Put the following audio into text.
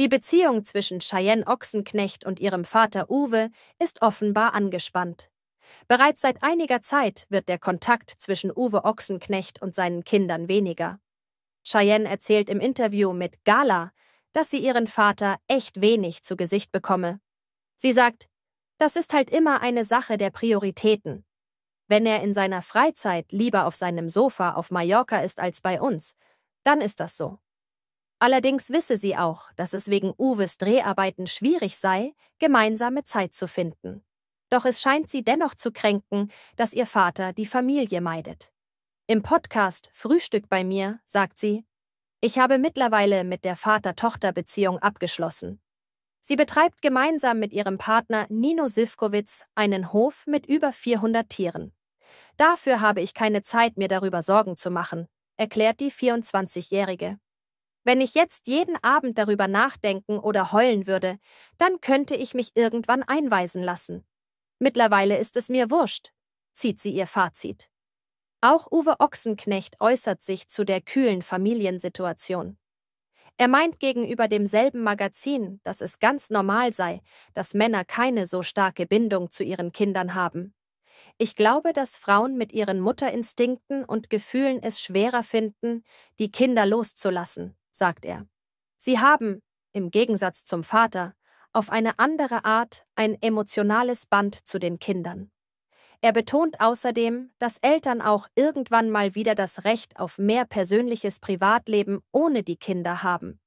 Die Beziehung zwischen Cheyenne Ochsenknecht und ihrem Vater Uwe ist offenbar angespannt. Bereits seit einiger Zeit wird der Kontakt zwischen Uwe Ochsenknecht und seinen Kindern weniger. Cheyenne erzählt im Interview mit Gala, dass sie ihren Vater echt wenig zu Gesicht bekomme. Sie sagt, das ist halt immer eine Sache der Prioritäten. Wenn er in seiner Freizeit lieber auf seinem Sofa auf Mallorca ist als bei uns, dann ist das so. Allerdings wisse sie auch, dass es wegen Uwes Dreharbeiten schwierig sei, gemeinsame Zeit zu finden. Doch es scheint sie dennoch zu kränken, dass ihr Vater die Familie meidet. Im Podcast Frühstück bei mir sagt sie, ich habe mittlerweile mit der Vater-Tochter-Beziehung abgeschlossen. Sie betreibt gemeinsam mit ihrem Partner Nino Sivkovic einen Hof mit über 400 Tieren. Dafür habe ich keine Zeit, mir darüber Sorgen zu machen, erklärt die 24-Jährige. Wenn ich jetzt jeden Abend darüber nachdenken oder heulen würde, dann könnte ich mich irgendwann einweisen lassen. Mittlerweile ist es mir wurscht, zieht sie ihr Fazit. Auch Uwe Ochsenknecht äußert sich zu der kühlen Familiensituation. Er meint gegenüber demselben Magazin, dass es ganz normal sei, dass Männer keine so starke Bindung zu ihren Kindern haben. Ich glaube, dass Frauen mit ihren Mutterinstinkten und Gefühlen es schwerer finden, die Kinder loszulassen sagt er. Sie haben, im Gegensatz zum Vater, auf eine andere Art ein emotionales Band zu den Kindern. Er betont außerdem, dass Eltern auch irgendwann mal wieder das Recht auf mehr persönliches Privatleben ohne die Kinder haben.